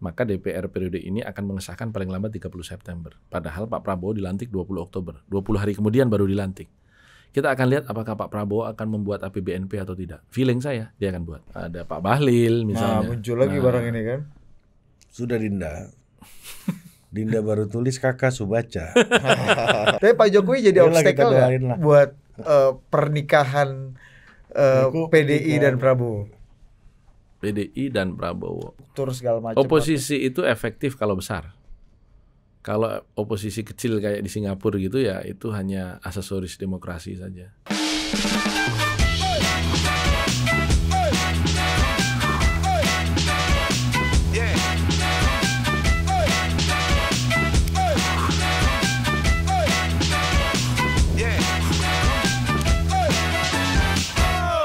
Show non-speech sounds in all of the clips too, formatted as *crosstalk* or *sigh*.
maka DPR periode ini akan mengesahkan paling lambat 30 September. Padahal Pak Prabowo dilantik 20 Oktober. 20 hari kemudian baru dilantik. Kita akan lihat apakah Pak Prabowo akan membuat APBNP atau tidak. Feeling saya dia akan buat. Ada Pak Bahlil nah, misalnya. Nah, muncul lagi nah, barang ini kan. Sudah Dinda. *laughs* Dinda baru tulis kakak Subaca. *laughs* Tapi Pak Jokowi jadi obstacle buat uh, pernikahan uh, eh, PDI dan Prabowo. PDI dan Prabowo. Tur segala macam. Oposisi apa? itu efektif kalau besar. Kalau oposisi kecil kayak di Singapura gitu ya itu hanya aksesoris demokrasi saja.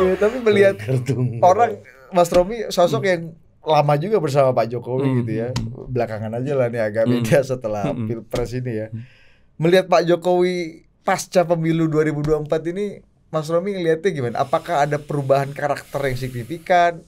Ya, tapi melihat orang Mas Romi sosok hmm. yang lama juga bersama Pak Jokowi hmm. gitu ya. Belakangan aja lah nih agak hmm. beda setelah hmm. Pilpres ini ya. Hmm. Melihat Pak Jokowi pasca pemilu 2024 ini Mas Romi ngelihatnya gimana? Apakah ada perubahan karakter yang signifikan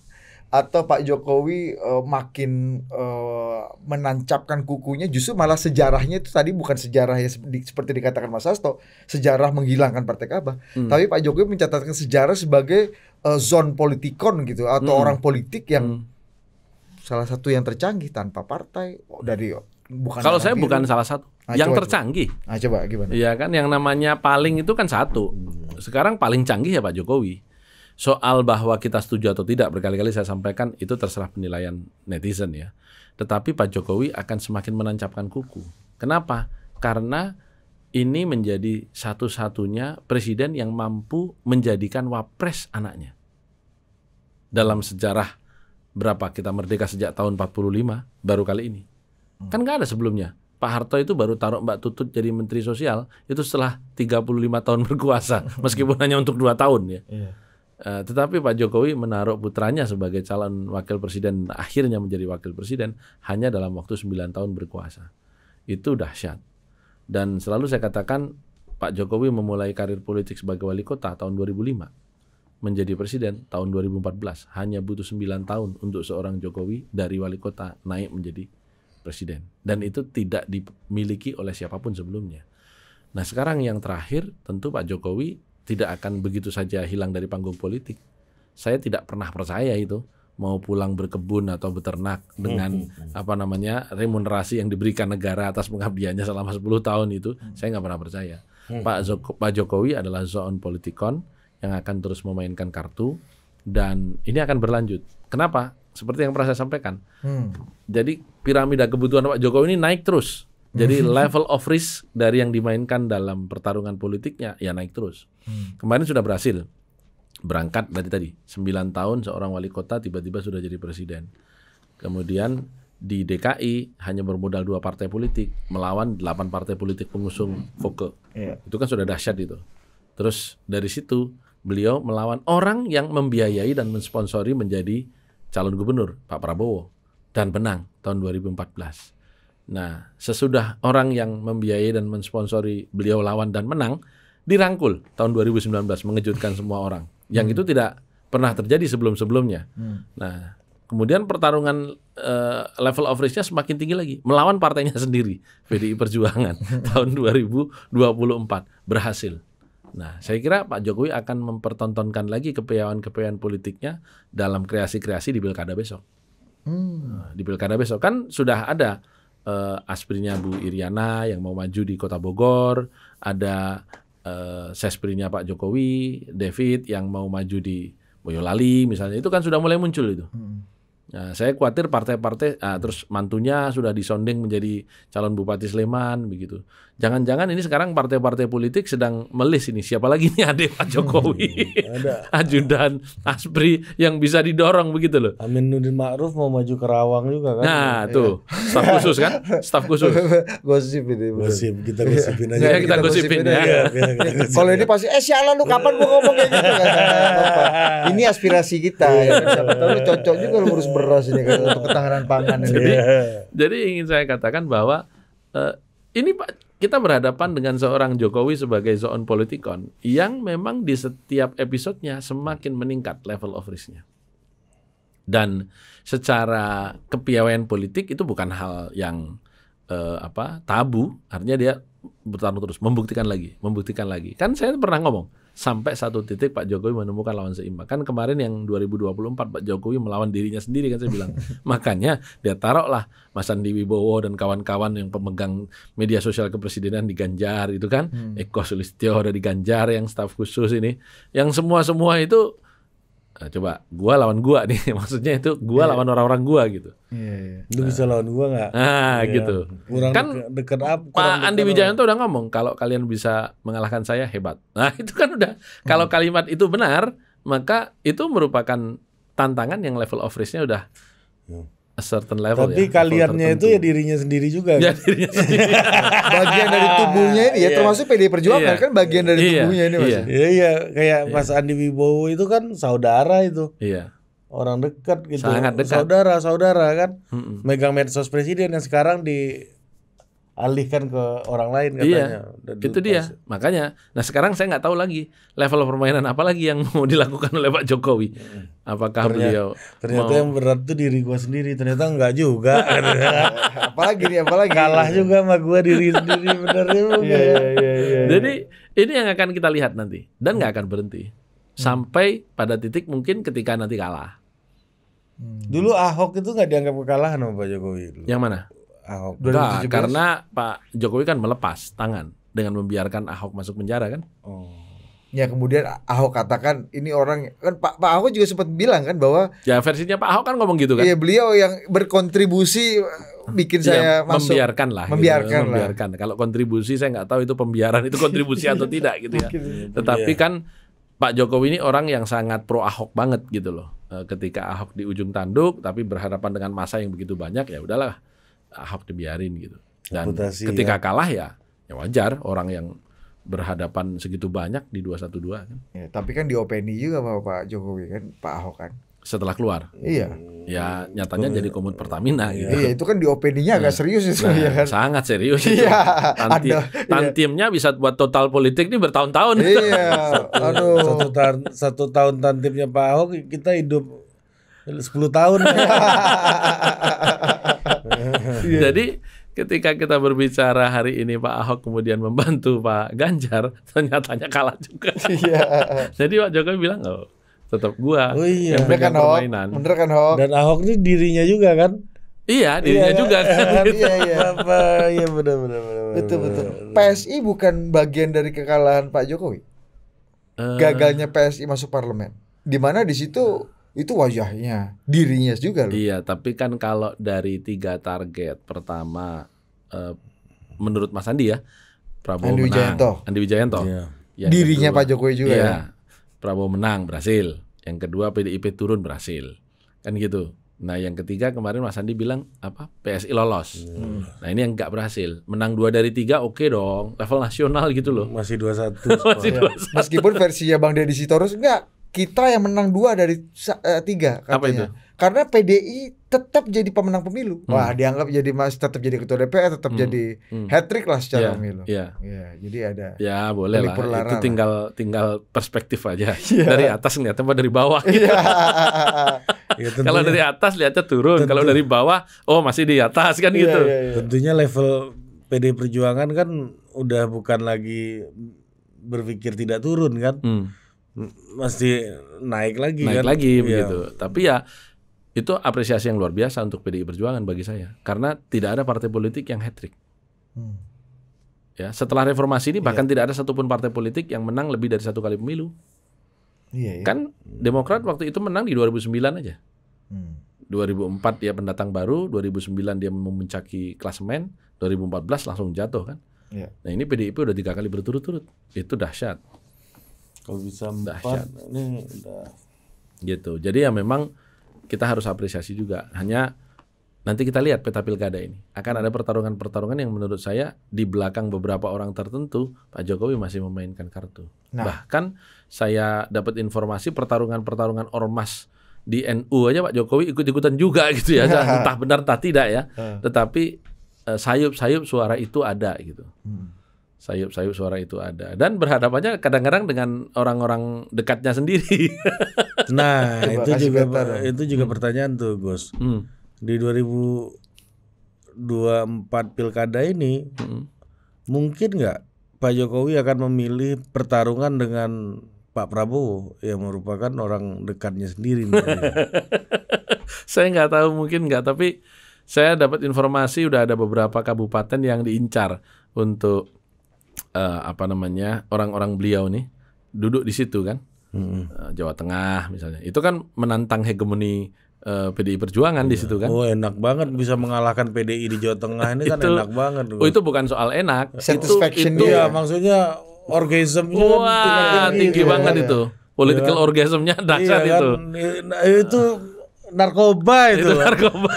atau Pak Jokowi uh, makin uh, menancapkan kukunya justru malah sejarahnya itu tadi bukan sejarah yang seperti dikatakan Mas Hasto, sejarah menghilangkan Partai Kabah, hmm. tapi Pak Jokowi mencatatkan sejarah sebagai uh, eh, zone politikon gitu atau hmm. orang politik yang hmm. salah satu yang tercanggih tanpa partai oh, dari bukan kalau saya biru. bukan salah satu nah, yang coba, tercanggih coba. Nah, coba gimana ya kan yang namanya paling itu kan satu hmm. sekarang paling canggih ya Pak Jokowi soal bahwa kita setuju atau tidak berkali-kali saya sampaikan itu terserah penilaian netizen ya tetapi Pak Jokowi akan semakin menancapkan kuku kenapa karena ini menjadi satu-satunya presiden yang mampu menjadikan wapres anaknya dalam sejarah berapa kita merdeka sejak tahun 45 baru kali ini. Hmm. Kan nggak ada sebelumnya. Pak Harto itu baru taruh Mbak Tutut jadi Menteri Sosial itu setelah 35 tahun *laughs* berkuasa meskipun hanya untuk dua tahun ya. Yeah. Iya. Uh, tetapi Pak Jokowi menaruh putranya sebagai calon wakil presiden akhirnya menjadi wakil presiden hanya dalam waktu 9 tahun berkuasa. Itu dahsyat. Dan selalu saya katakan Pak Jokowi memulai karir politik sebagai wali kota tahun 2005 menjadi presiden tahun 2014 hanya butuh 9 tahun untuk seorang Jokowi dari wali kota naik menjadi presiden dan itu tidak dimiliki oleh siapapun sebelumnya. Nah, sekarang yang terakhir tentu Pak Jokowi tidak akan begitu saja hilang dari panggung politik. Saya tidak pernah percaya itu mau pulang berkebun atau beternak dengan hmm, hmm, hmm. apa namanya remunerasi yang diberikan negara atas pengabdiannya selama 10 tahun itu saya nggak pernah percaya. Pak, Jokowi adalah zon politikon yang akan terus memainkan kartu dan ini akan berlanjut. Kenapa? Seperti yang pernah saya sampaikan. Hmm. Jadi piramida kebutuhan Pak Jokowi ini naik terus. Jadi hmm. *laughs* level of risk dari yang dimainkan dalam pertarungan politiknya ya naik terus. Hmm. Kemarin sudah berhasil berangkat dari tadi 9 tahun seorang wali kota tiba-tiba sudah jadi presiden. Kemudian di DKI hanya bermodal dua partai politik melawan delapan partai politik pengusung Foke. Yeah. Itu kan sudah dahsyat itu. Terus dari situ beliau melawan orang yang membiayai dan mensponsori menjadi calon gubernur Pak Prabowo dan menang tahun 2014. Nah, sesudah orang yang membiayai dan mensponsori beliau lawan dan menang dirangkul tahun 2019 mengejutkan semua orang. Yang hmm. itu tidak pernah terjadi sebelum-sebelumnya. Hmm. Nah, kemudian pertarungan uh, level of risk-nya semakin tinggi lagi melawan partainya *laughs* sendiri PDI Perjuangan *laughs* tahun 2024 berhasil. Nah, saya kira Pak Jokowi akan mempertontonkan lagi kepiawan-kepiawan politiknya dalam kreasi-kreasi di pilkada besok. Hmm. Nah, di pilkada besok kan sudah ada uh, aspirnya Bu Iriana yang mau maju di Kota Bogor, ada uh, eh, sesprinya Pak Jokowi, David yang mau maju di Boyolali misalnya. Itu kan sudah mulai muncul itu. Hmm. Nah, saya khawatir partai-partai ah, terus mantunya sudah disonding menjadi calon bupati Sleman begitu. Jangan-jangan ini sekarang partai-partai politik sedang melis ini. Siapa lagi nih adik Pak Jokowi? Hmm, ada. *laughs* Ajudan Aspri yang bisa didorong begitu loh. Aminuddin Ma'ruf mau maju ke Rawang juga kan. Nah, ya. tuh. Staf *laughs* khusus kan? Staf khusus. *laughs* gosip ini. Gosip, kita gosipin aja. Ya, kita, kita gosipin, ya. ya. Kalau ini pasti eh sialan lu kapan gua ngomong kayak gitu kan. ini aspirasi kita ya. Kan? Iya. Siapa tahu lu cocok juga lu ngurus beras ini kan untuk ketahanan pangan ini. Jadi, iya. jadi ingin saya katakan bahwa uh, ini Pak kita berhadapan dengan seorang Jokowi sebagai zoon politikon yang memang di setiap episodenya semakin meningkat level of risknya. Dan secara kepiawaian politik itu bukan hal yang eh, apa tabu, artinya dia bertarung terus, membuktikan lagi, membuktikan lagi. Kan saya pernah ngomong, sampai satu titik Pak Jokowi menemukan lawan seimbang. Kan kemarin yang 2024 Pak Jokowi melawan dirinya sendiri kan saya bilang. *laughs* Makanya dia taruhlah Mas Andi Wibowo dan kawan-kawan yang pemegang media sosial kepresidenan di Ganjar itu kan. Hmm. Eko Sulistyo ada di Ganjar yang staf khusus ini. Yang semua-semua itu Nah, coba gua lawan gua nih *laughs* maksudnya itu gua yeah. lawan orang-orang gua gitu. Iya. Yeah, yeah. Lu nah. bisa lawan gua nggak? Nah, yeah. gitu. Kurang kan deket, apa? Pak Andi Wijayanto udah ngomong kalau kalian bisa mengalahkan saya hebat. Nah *laughs* itu kan udah kalau hmm. kalimat itu benar maka itu merupakan tantangan yang level of risk-nya udah hmm a certain level Tapi ya, kaliannya itu ya dirinya sendiri juga. Kan? Ya, dirinya sendiri. *laughs* bagian dari tubuhnya ini ya, iya. termasuk PDI Perjuangan yeah. kan bagian dari yeah. tubuhnya ini Mas. Iya, iya, iya. kayak yeah. Mas Andi Wibowo itu kan saudara itu. Iya. Orang dekat gitu. Sangat dekat. Saudara, saudara kan. Mm -mm. Megang medsos presiden yang sekarang di alihkan ke orang lain iya, katanya. Iya, Dan itu dia. Pasti. Makanya, nah sekarang saya nggak tahu lagi level permainan apa lagi yang *laughs* mau dilakukan oleh Pak Jokowi. Apakah ternyata, beliau ternyata mau... yang berat tuh diri gua sendiri, ternyata nggak juga. *laughs* apalagi nih, apalagi kalah juga sama gua diri *laughs* sendiri bener juga. Iya iya, iya, iya, iya, Jadi ini yang akan kita lihat nanti dan nggak akan berhenti hmm. sampai pada titik mungkin ketika nanti kalah. Hmm. Dulu Ahok itu nggak dianggap kekalahan sama Pak Jokowi. Dulu. Yang mana? Ahok. Nah, karena Pak Jokowi kan melepas tangan dengan membiarkan Ahok masuk penjara kan? Oh. Ya kemudian Ahok katakan ini orang kan Pak Pak Ahok juga sempat bilang kan bahwa ya versinya Pak Ahok kan ngomong gitu kan? Iya beliau yang berkontribusi bikin iya, saya ya, masuk. Membiarkan lah. Gitu, membiarkan, gitu, lah. membiarkan. Kalau kontribusi saya nggak tahu itu pembiaran itu kontribusi *laughs* atau tidak gitu ya. Tetapi iya. kan Pak Jokowi ini orang yang sangat pro Ahok banget gitu loh. Eh, ketika Ahok di ujung tanduk, tapi berhadapan dengan masa yang begitu banyak, ya udahlah Ahok dibiarin gitu. Dan Reputasi, ketika ya. kalah ya, ya wajar orang yang berhadapan segitu banyak di 212 kan. Ya, tapi kan diopeni juga sama Pak Jokowi kan, Pak Ahok kan. Setelah keluar. Iya. Ya nyatanya jadi komut Pertamina iya, gitu. Iya, itu kan diopeninya agak nah, serius itu nah, ya kan. Sangat serius Iya. Tanti, anda, iya. tantimnya iya. bisa buat total politik ini bertahun-tahun. Iya. *laughs* Aduh. Satu tahun satu tahun tantimnya Pak Ahok kita hidup 10 tahun. *laughs* *laughs* Iya. Jadi ketika kita berbicara hari ini Pak Ahok kemudian membantu Pak Ganjar, ternyatanya kalah juga. *laughs* Iya. Jadi Pak Jokowi bilang, oh, tetap gua oh, iya. yang pegang kan permainan. Bener kan Ahok? Dan Ahok ini dirinya juga kan? Iya, iya dirinya kan? iya, juga *laughs* kan. Gitu. Iya, iya. Apa, iya benar benar benar. Betul betul. PSI bukan bagian dari kekalahan Pak Jokowi. Eh. Gagalnya PSI masuk parlemen. Di mana di situ itu wajahnya dirinya juga loh. Iya, tapi kan kalau dari tiga target pertama uh, menurut Mas Andi ya Prabowo Andi menang. Wijayanto. Andi Wijayanto. Iya. dirinya kedua, Pak Jokowi juga iya, ya. Prabowo menang berhasil. Yang kedua PDIP turun berhasil. Kan gitu. Nah, yang ketiga kemarin Mas Andi bilang apa? PSI lolos. Hmm. Nah, ini yang nggak berhasil. Menang dua dari tiga oke okay dong. Level nasional gitu loh. Masih dua satu *laughs* Masih dua satu Meskipun versinya Bang Deddy Sitorus enggak kita yang menang dua dari uh, tiga katanya. Apa itu? Karena PDI tetap jadi pemenang pemilu. Hmm. Wah, dianggap jadi masih tetap jadi ketua DPR, tetap hmm. jadi hmm. hat trick lah secara yeah. pemilu. Iya. Yeah. Yeah, jadi ada. Ya, boleh lah. Itu tinggal tinggal perspektif aja. *laughs* yeah. Dari atas ngeliatnya apa dari bawah. Gitu. Yeah. ya, *laughs* iya, Kalau dari atas lihatnya turun, kalau dari bawah oh masih di atas kan yeah, gitu. Yeah, yeah. Tentunya level PD Perjuangan kan udah bukan lagi berpikir tidak turun kan. Hmm masih naik lagi naik kan? lagi ya. begitu. Tapi ya itu apresiasi yang luar biasa untuk PDI Perjuangan bagi saya karena tidak ada partai politik yang hat trick. Hmm. Ya, setelah reformasi ini iya. bahkan ya. tidak ada satupun partai politik yang menang lebih dari satu kali pemilu. ya, ya. Kan Demokrat waktu itu menang di 2009 aja. Hmm. 2004 dia pendatang baru, 2009 dia memuncaki klasemen, 2014 langsung jatuh kan. Ya. Nah ini PDIP udah tiga kali berturut-turut, itu dahsyat. Kalau bisa empat ini udah gitu. Jadi ya memang kita harus apresiasi juga. Hanya nanti kita lihat peta pilkada ini akan ada pertarungan-pertarungan yang menurut saya di belakang beberapa orang tertentu Pak Jokowi masih memainkan kartu. Nah. Bahkan saya dapat informasi pertarungan-pertarungan ormas di NU aja Pak Jokowi ikut-ikutan juga *laughs* gitu ya. Iya. entah benar entah tidak ya. Iya. Tetapi eh, sayup-sayup suara itu ada gitu. Hmm sayup-sayup suara itu ada dan berhadapannya kadang-kadang dengan orang-orang dekatnya sendiri. *laughs* nah, itu juga betar. itu juga hmm. pertanyaan tuh, Gus. Hmm. Di 2024 Pilkada ini hmm. mungkin nggak Pak Jokowi akan memilih pertarungan dengan Pak Prabowo yang merupakan orang dekatnya sendiri. *laughs* saya nggak tahu mungkin nggak, tapi saya dapat informasi udah ada beberapa kabupaten yang diincar untuk uh, apa namanya orang-orang beliau nih duduk di situ kan hmm. uh, Jawa Tengah misalnya itu kan menantang hegemoni uh, eh, PDI Perjuangan oh, di iya. situ kan oh enak banget bisa mengalahkan PDI di Jawa Tengah ini kan itu, kan enak banget oh itu bukan soal enak satisfaction itu, itu ya maksudnya orgasm wah tinggi, tinggi, banget ya. itu iya. political ya. orgasmnya dahsyat iya, kan? itu. Nah, itu narkoba itu. Itu narkoba.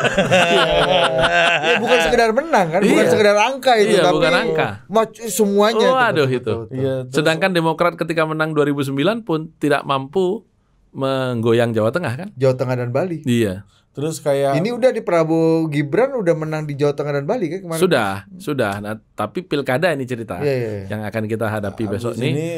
*laughs* ya, bukan sekedar menang kan, bukan iya. sekedar angka itu, iya, tapi bukan angka. semuanya. oh, itu. itu. Iya, itu Sedangkan Demokrat ketika menang 2009 pun tidak mampu menggoyang Jawa Tengah kan? Jawa Tengah dan Bali. Iya. Terus kayak Ini udah di Prabowo Gibran udah menang di Jawa Tengah dan Bali kan kemarin. Sudah, sudah. Nah, tapi pilkada ini cerita iya, iya, iya. yang akan kita hadapi nah, besok ini. ini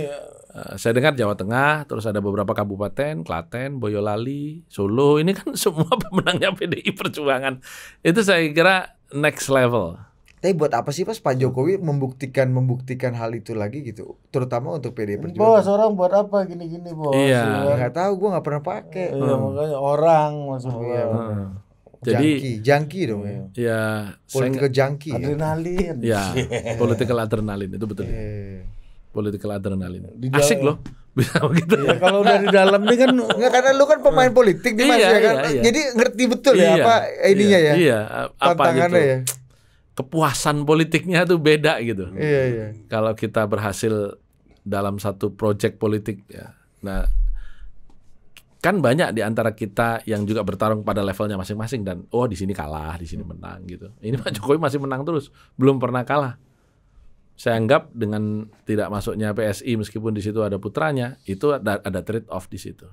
Eh, saya dengar Jawa Tengah, terus ada beberapa kabupaten, Klaten, Boyolali, Solo, ini kan *laughs* semua pemenangnya PDI Perjuangan. Itu saya kira next level. Tapi buat apa sih pas Pak Jokowi membuktikan membuktikan hal itu lagi gitu, terutama untuk PDI Perjuangan. Bos orang buat apa gini-gini bos? Iya. Ya. Gak tahu, gue nggak pernah pakai. Iya hmm. makanya orang maksudnya. hmm. Jadi jangki, jangki dong ya. Iya, ya, politik jangki. Adrenalin. Ya, political adrenalin itu betul. Yeah. Iya, iya political adrenalin. Di Asik loh. *laughs* Bisa begitu. Ya, kalau dari dalam ini kan nggak karena lu kan pemain hmm. politik nih Mas iya, ya kan. Iya, iya, Jadi ngerti betul iya, ya apa ininya iya, ya. Iya, apa iya, ya? Iya, gitu. Ya. Kepuasan politiknya tuh beda gitu. Iya, iya. Kalau kita berhasil dalam satu project politik ya. Nah, kan banyak di antara kita yang juga bertarung pada levelnya masing-masing dan oh di sini kalah, di sini menang gitu. Ini Pak Jokowi masih menang terus, belum pernah kalah saya anggap dengan tidak masuknya PSI meskipun di situ ada putranya itu ada, ada trade off di situ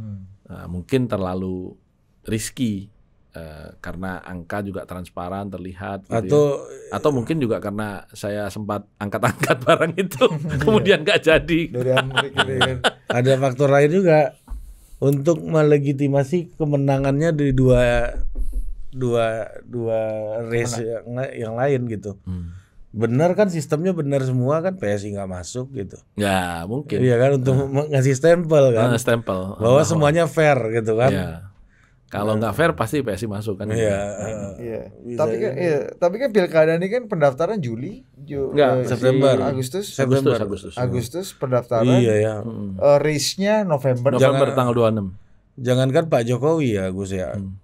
hmm. nah, mungkin terlalu risky uh, karena angka juga transparan terlihat gitu ya. atau ya. atau mungkin juga karena saya sempat angkat-angkat *laughs* barang itu *laughs* kemudian nggak jadi gitu ya kan. ada faktor lain juga untuk melegitimasi kemenangannya di dua dua dua race yang, yang lain gitu hmm benar kan sistemnya benar semua kan PSI nggak masuk gitu. Ya mungkin. Iya kan untuk nah. ngasih stempel kan. Nah, stempel. Bahwa nah, semuanya oh. fair gitu kan. Ya. Kalau nggak fair pasti PSI masuk kan. Iya. iya. Eh, tapi kan, ya. tapi kan pilkada ini kan pendaftaran Juli, Ju, nggak, uh, September, Agustus, September, Agustus, Agustus, Agustus pendaftaran. Iya ya. Uh, race-nya November. November Jangan, tanggal 26. Jangankan Pak Jokowi ya Gus ya. Hmm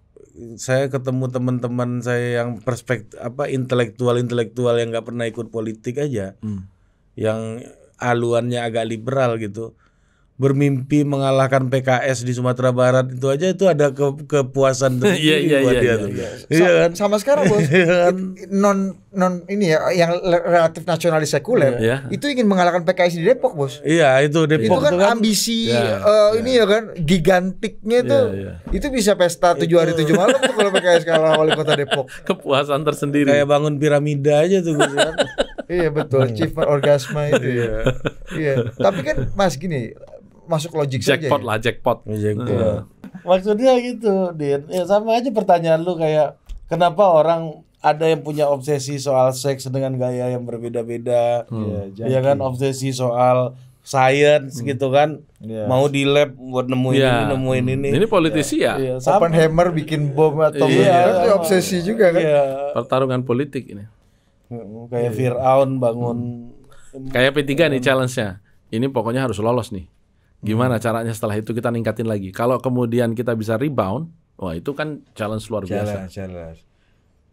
saya ketemu teman-teman saya yang perspektif apa intelektual-intelektual yang nggak pernah ikut politik aja, hmm. yang aluannya agak liberal gitu, bermimpi mengalahkan PKS di Sumatera Barat itu aja itu ada ke kepuasan *laughs* iya, iya, buat iya, dia iya, tuh. Iya. iya Sa iya kan? Sama sekarang bos. Iya kan? non non ini ya yang relatif nasionalis sekuler yeah. itu ingin mengalahkan PKS di Depok bos. Iya itu Depok itu kan, kan ambisi yeah, uh, yeah. ini ya kan gigantiknya itu yeah, yeah. itu bisa pesta tujuh hari tujuh malam tuh kalau PKS kalah wali kota Depok. *laughs* Kepuasan tersendiri. Kayak bangun piramida aja tuh bos. Ya. iya betul achievement orgasme itu ya. iya. iya. Tapi kan Mas gini masuk logik jackpot saja. Ya. Lah, Jackpot lah, iya, jackpot. Iya. Maksudnya gitu, Din. Ya sama aja pertanyaan lu kayak kenapa orang ada yang punya obsesi soal seks dengan gaya yang berbeda-beda. Hmm. Ya, ya kan obsesi soal science hmm. gitu kan yeah. mau di lab buat nemuin yeah. ini nemuin ini ini politisi ya. ya ya. hammer bikin bom atau yeah. itu kan obsesi juga kan yeah. pertarungan politik ini hmm, kayak yeah. Fir'aun bangun hmm. kayak P3 nih challenge-nya ini pokoknya harus lolos nih Gimana caranya setelah itu kita ningkatin lagi? Kalau kemudian kita bisa rebound, wah itu kan challenge luar biasa. Challenge, challenge.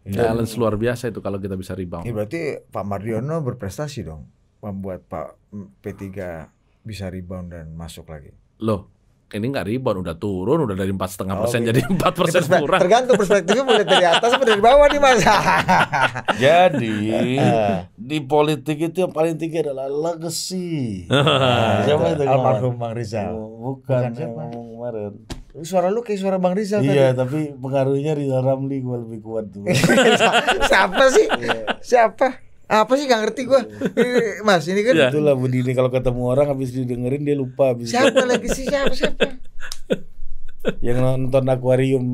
Ya. Challenge luar biasa itu kalau kita bisa rebound. Ya, berarti Pak Mardiono berprestasi dong membuat Pak P3 bisa rebound dan masuk lagi. Loh, ini nggak rebound udah turun udah dari empat setengah persen jadi *laughs* empat persen kurang tergantung perspektifnya boleh dari atas atau dari bawah nih mas *laughs* jadi eh. di politik itu yang paling tinggi adalah legacy *laughs* nah, siapa itu almarhum bang Rizal oh, bukan, bukan siapa kemarin Suara lu kayak suara Bang Rizal iya, tadi. Iya, tapi pengaruhnya Rizal Ramli gue lebih kuat tuh. siapa sih? Iya. Siapa? apa sih gak ngerti gue, mas ini kan iya. itulah Bu ini kalau ketemu orang habis didengerin dia lupa habis siapa lagi sih siapa siapa yang nonton akuarium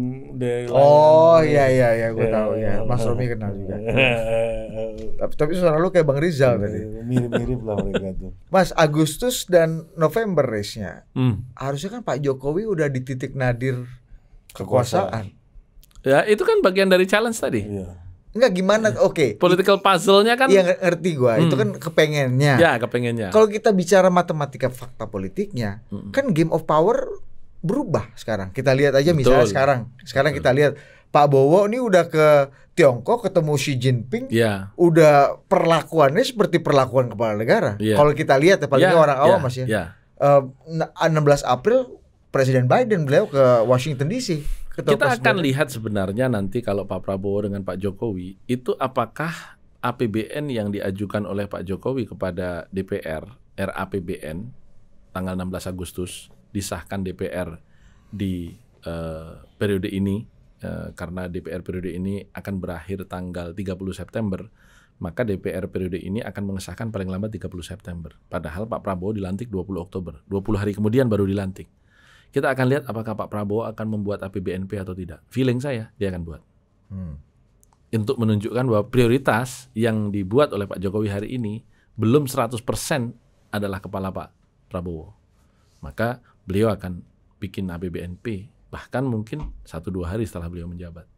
deh oh iya iya iya gue iya. tahu ya Mas Romi kenal juga *laughs* tapi, tapi suara lu kayak Bang Rizal tadi mirip-mirip iya, lah mereka tuh Mas Agustus dan November race nya hmm. harusnya kan Pak Jokowi udah di titik nadir kekuasaan. ya itu kan bagian dari challenge tadi iya Enggak gimana? Iya. Oke. Okay. Political puzzle-nya kan Iya ngerti gue Hmm. Itu kan kepengennya. Ya, kepengennya. Kalau kita bicara matematika fakta politiknya, hmm. kan game of power berubah sekarang. Kita lihat aja Betul. misalnya sekarang. Sekarang Betul. kita lihat Pak Bowo ini udah ke Tiongkok ketemu Xi Jinping, ya udah perlakuannya seperti perlakuan kepala negara. Ya. Kalau kita lihat, apalagi palingnya orang awam ya, mas ya. Uh, ya. eh, 16 April Presiden Biden beliau ke Washington DC Ketua kita akan lihat sebenarnya nanti kalau Pak Prabowo dengan Pak Jokowi itu apakah APBN yang diajukan oleh Pak Jokowi kepada DPR RAPBN tanggal 16 Agustus disahkan DPR di uh, periode ini uh, karena DPR periode ini akan berakhir tanggal 30 September maka DPR periode ini akan mengesahkan paling lambat 30 September. Padahal Pak Prabowo dilantik 20 Oktober. 20 hari kemudian baru dilantik. Kita akan lihat apakah Pak Prabowo akan membuat APBNP atau tidak. Feeling saya dia akan buat. Hmm. Untuk menunjukkan bahwa prioritas yang dibuat oleh Pak Jokowi hari ini belum 100% adalah kepala Pak Prabowo. Maka beliau akan bikin APBNP bahkan mungkin satu dua hari setelah beliau menjabat.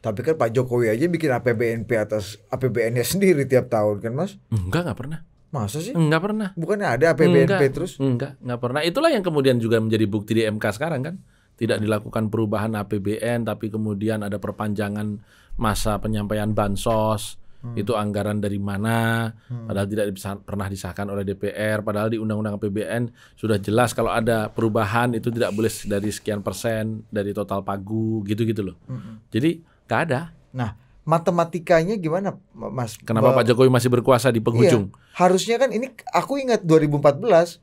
Tapi kan Pak Jokowi aja bikin APBNP atas APBN-nya sendiri tiap tahun kan Mas? Enggak, enggak pernah. Masa sih? Enggak pernah. Bukannya ada APBNP enggak, terus? Enggak, enggak pernah. Itulah yang kemudian juga menjadi bukti di MK sekarang kan. Tidak dilakukan perubahan APBN tapi kemudian ada perpanjangan masa penyampaian bansos. Hmm. Itu anggaran dari mana? Hmm. Padahal tidak disah, pernah disahkan oleh DPR, padahal di Undang-Undang APBN sudah jelas kalau ada perubahan itu tidak boleh dari sekian persen dari total pagu gitu-gitu loh. Hmm. Jadi nggak ada. Nah, matematikanya gimana Mas? Kenapa Pak Jokowi masih berkuasa di penghujung? Iya, harusnya kan ini aku ingat 2014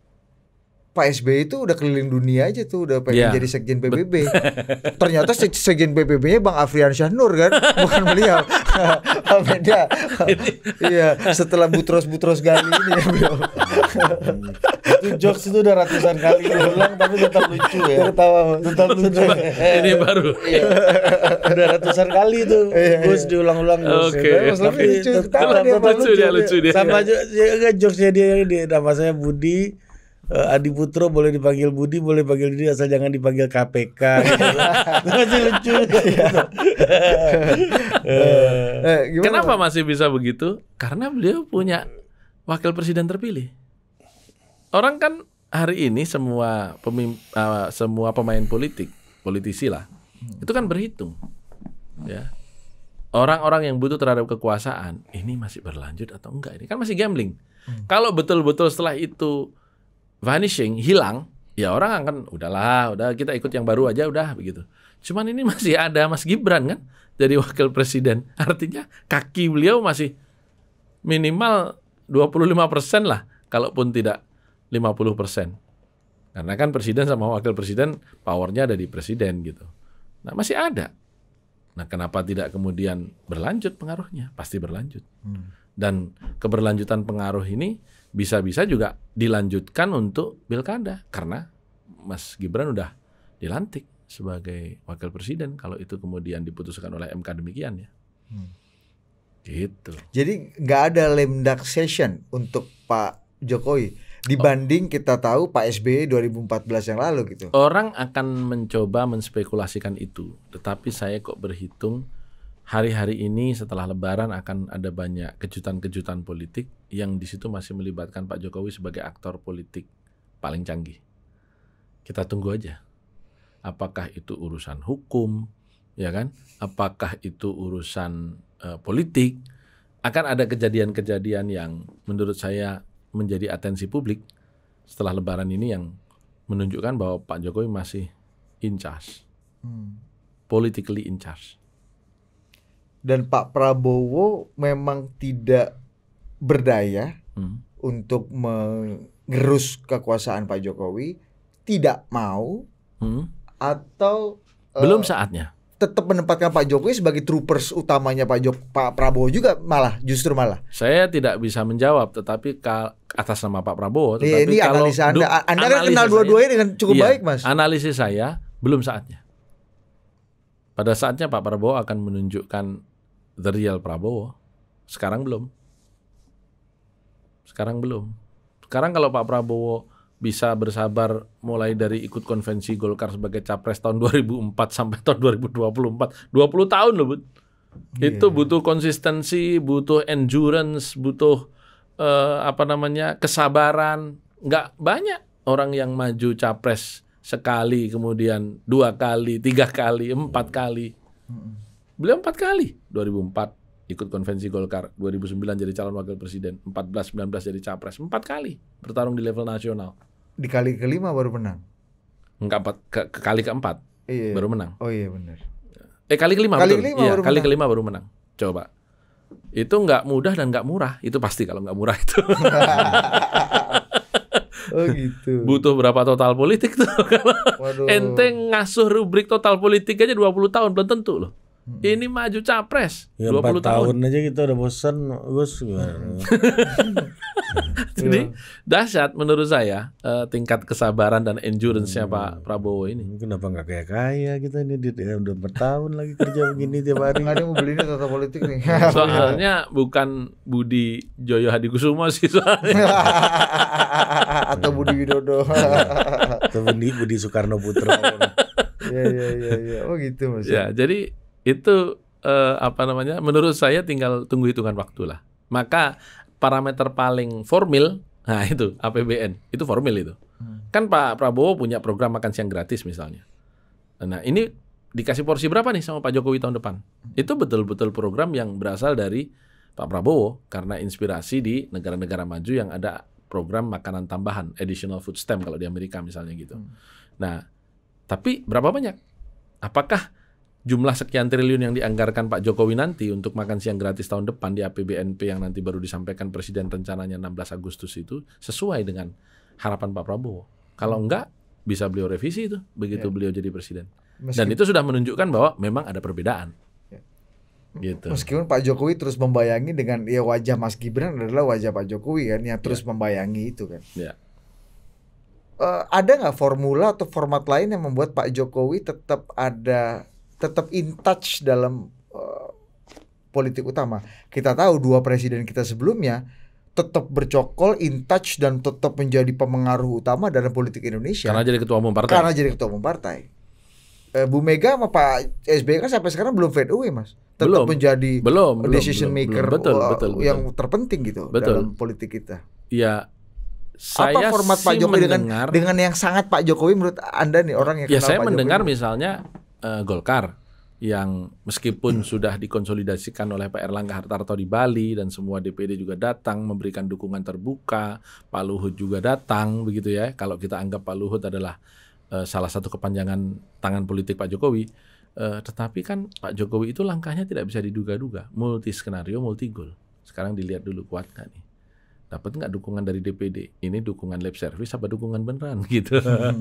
Pak SBY itu udah keliling dunia aja tuh udah pengen yeah. jadi sekjen PBB. *laughs* Ternyata se sekjen PBB-nya Bang Afrian nur kan, *laughs* bukan beliau. Beda. *laughs* iya, setelah butros-butros gali ini ya beliau. itu jokes itu udah ratusan kali ulang tapi tetap lucu ya. tertawa Tetap lucu. ini baru. Iya. udah ratusan kali itu. Iya, iya. Gus diulang-ulang Gus. Oke. Tapi lucu. tetap, dia lucu dia lucu dia. Sama ya, jokesnya dia dia nama saya Budi Eh, Adi Putro boleh dipanggil Budi, boleh panggil Didi asal jangan dipanggil KPK. Gitu. *laughs* masih lucu. Gitu. Eh, eh, Kenapa masih bisa begitu? Karena beliau punya wakil presiden terpilih. Orang kan hari ini semua pemim, uh, semua pemain politik, politisi lah, itu kan berhitung, ya. Orang-orang yang butuh terhadap kekuasaan ini masih berlanjut atau enggak ini kan masih gambling. Hmm. Kalau betul-betul setelah itu vanishing, hilang, ya orang akan udahlah, udah kita ikut yang baru aja udah begitu. Cuman ini *laughs* masih ada Mas Gibran kan jadi wakil presiden. Artinya kaki beliau masih minimal 25% lah kalaupun tidak 50%. Karena kan presiden sama wakil presiden powernya ada di presiden gitu. Nah, masih ada. Nah, kenapa tidak kemudian berlanjut pengaruhnya? Pasti berlanjut. Hmm. Dan keberlanjutan pengaruh ini bisa-bisa juga dilanjutkan untuk pilkada karena Mas Gibran udah dilantik sebagai wakil presiden kalau itu kemudian diputuskan oleh MK demikian ya. Hmm. Gitu. Jadi nggak ada lemdak session untuk Pak Jokowi dibanding oh. kita tahu Pak SBY 2014 e yang lalu gitu. Orang akan mencoba menspekulasikan itu, tetapi saya kok berhitung hari-hari ini setelah Lebaran akan ada banyak kejutan-kejutan politik yang di situ masih melibatkan Pak Jokowi sebagai aktor politik paling canggih. Kita tunggu aja. Apakah itu urusan hukum, ya kan? Apakah itu urusan uh, politik? Akan ada kejadian-kejadian yang menurut saya menjadi atensi publik setelah Lebaran ini yang menunjukkan bahwa Pak Jokowi masih in charge, hmm. politically in charge dan Pak Prabowo memang tidak berdaya hmm. untuk menggerus kekuasaan Pak Jokowi, tidak mau hmm. atau belum uh, saatnya. Tetap menempatkan Pak Jokowi sebagai troopers utamanya Pak Jok Pak Prabowo juga malah justru malah. Saya tidak bisa menjawab tetapi atas nama Pak Prabowo tetapi ini kalau analisa Anda Anda kan kenal dua-duanya dengan cukup iya, baik Mas. Analisis saya belum saatnya. Pada saatnya Pak Prabowo akan menunjukkan the real Prabowo. Sekarang belum. Sekarang belum. Sekarang kalau Pak Prabowo bisa bersabar mulai dari ikut konvensi Golkar sebagai capres tahun 2004 sampai tahun 2024, 20 tahun loh, Bud. Yeah. Itu iya. butuh konsistensi, butuh endurance, butuh uh, apa namanya? kesabaran. Nggak banyak orang yang maju capres sekali, kemudian dua kali, tiga kali, empat kali. Beliau empat kali. 2004 ikut konvensi Golkar, 2009 jadi calon wakil presiden, 14 19 jadi capres, empat kali bertarung di level nasional. Di kali kelima baru menang. Enggak empat ke, ke kali keempat iya. baru menang. Oh iya benar. Eh kali kelima kali betul. Kelima iya, kali menang. kelima baru menang. Coba. Itu enggak mudah dan enggak murah. Itu pasti kalau enggak murah itu. *laughs* Oh gitu. Butuh berapa total politik tuh? *laughs* Waduh. Ente ngasuh rubrik total politik aja 20 tahun belum tentu loh. Hmm. Ini maju capres. Ya, 20 tahun. tahun aja kita udah bosan, Gus. Jadi dahsyat menurut saya uh, tingkat kesabaran dan endurance-nya hmm. Pak Prabowo ini. Kenapa nggak kayak kaya kita ini di ya, udah bertahun lagi kerja begini tiap hari. Nggak ada mau beli ini tata politik nih. *laughs* soalnya bukan Budi Joyo Hadikusumo sih soalnya. *laughs* Atau Budi Widodo. Atau Budi Budi Soekarno Putra. *laughs* Iya iya iya ya. oh gitu mas Ya, jadi itu eh, apa namanya? Menurut saya tinggal tunggu hitungan waktu lah. Maka parameter paling formil, *laughs* nah itu APBN, itu formil itu. Hmm. Kan Pak Prabowo punya program makan siang gratis misalnya. Nah ini dikasih porsi berapa nih sama Pak Jokowi tahun depan? Hmm. Itu betul-betul program yang berasal dari Pak Prabowo karena inspirasi di negara-negara maju yang ada program makanan tambahan, additional food stamp kalau di Amerika misalnya gitu. Hmm. Nah, tapi berapa banyak? Apakah jumlah sekian triliun yang dianggarkan Pak Jokowi nanti untuk makan siang gratis tahun depan di APBNP yang nanti baru disampaikan Presiden rencananya 16 Agustus itu sesuai dengan harapan Pak Prabowo. Kalau hmm. enggak, bisa beliau revisi itu begitu ya. beliau jadi Presiden. Meskipun, Dan itu sudah menunjukkan bahwa memang ada perbedaan. Ya. Gitu. Meskipun Pak Jokowi terus membayangi dengan ya wajah Mas Gibran adalah wajah Pak Jokowi kan yang terus ya. membayangi itu kan. Ya. Uh, ada nggak formula atau format lain yang membuat Pak Jokowi tetap ada tetap in touch dalam uh, politik utama. Kita tahu dua presiden kita sebelumnya tetap bercokol, in touch dan tetap menjadi pemengaruh utama dalam politik Indonesia. Karena jadi ketua umum partai. Karena jadi ketua umum partai. Eh, Bu Mega sama Pak SBY kan sampai sekarang belum fade away, Mas. Tetap belum, menjadi belum, decision belum, maker belum, betul, eh, betul, betul, yang betul. terpenting gitu betul. dalam politik kita. Iya, saya apa format Pak Jokowi mendengar, dengan dengan yang sangat Pak Jokowi menurut Anda nih orang yang Ya saya mendengar Jokowi? misalnya uh, Golkar yang meskipun hmm. sudah dikonsolidasikan oleh Pak Erlangga Hartarto di Bali dan semua DPD juga datang memberikan dukungan terbuka, Pak Luhut juga datang begitu ya. Kalau kita anggap Pak Luhut adalah uh, salah satu kepanjangan tangan politik Pak Jokowi, uh, tetapi kan Pak Jokowi itu langkahnya tidak bisa diduga-duga, multi skenario, multi goal. Sekarang dilihat dulu kuat nggak nih? dapat nggak dukungan dari DPD? Ini dukungan lab service apa dukungan beneran *laughs* gitu? Hmm.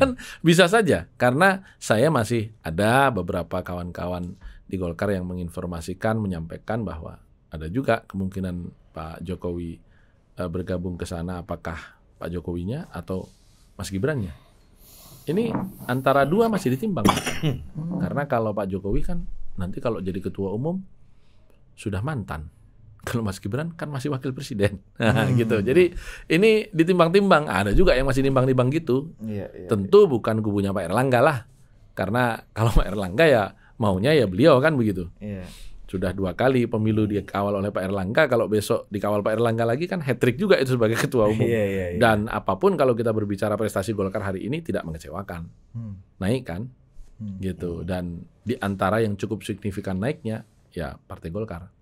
kan bisa saja karena saya masih ada beberapa kawan-kawan di Golkar yang menginformasikan, menyampaikan bahwa ada juga kemungkinan Pak Jokowi uh, bergabung ke sana. Apakah Pak Jokowinya atau Mas Gibrannya? Ini antara dua masih ditimbang hmm. karena kalau Pak Jokowi kan nanti kalau jadi ketua umum sudah mantan kalau Mas Gibran kan masih wakil presiden, *laughs* nah, hmm. gitu. Jadi ini ditimbang-timbang. Ada juga yang masih nimbang-nimbang gitu. Ya, ya, Tentu ya. bukan kubunya Pak Erlangga lah, karena *laughs* kalau Pak Erlangga ya maunya ya beliau kan begitu. Ya. Sudah dua kali pemilu dikawal oleh Pak Erlangga. Kalau besok dikawal Pak Erlangga lagi kan hat trick juga itu sebagai ketua *laughs* umum. Ya, ya, ya. Dan apapun kalau kita berbicara prestasi Golkar hari ini tidak mengecewakan, hmm. naik kan, hmm. gitu. Hmm. Dan di antara yang cukup signifikan naiknya ya Partai Golkar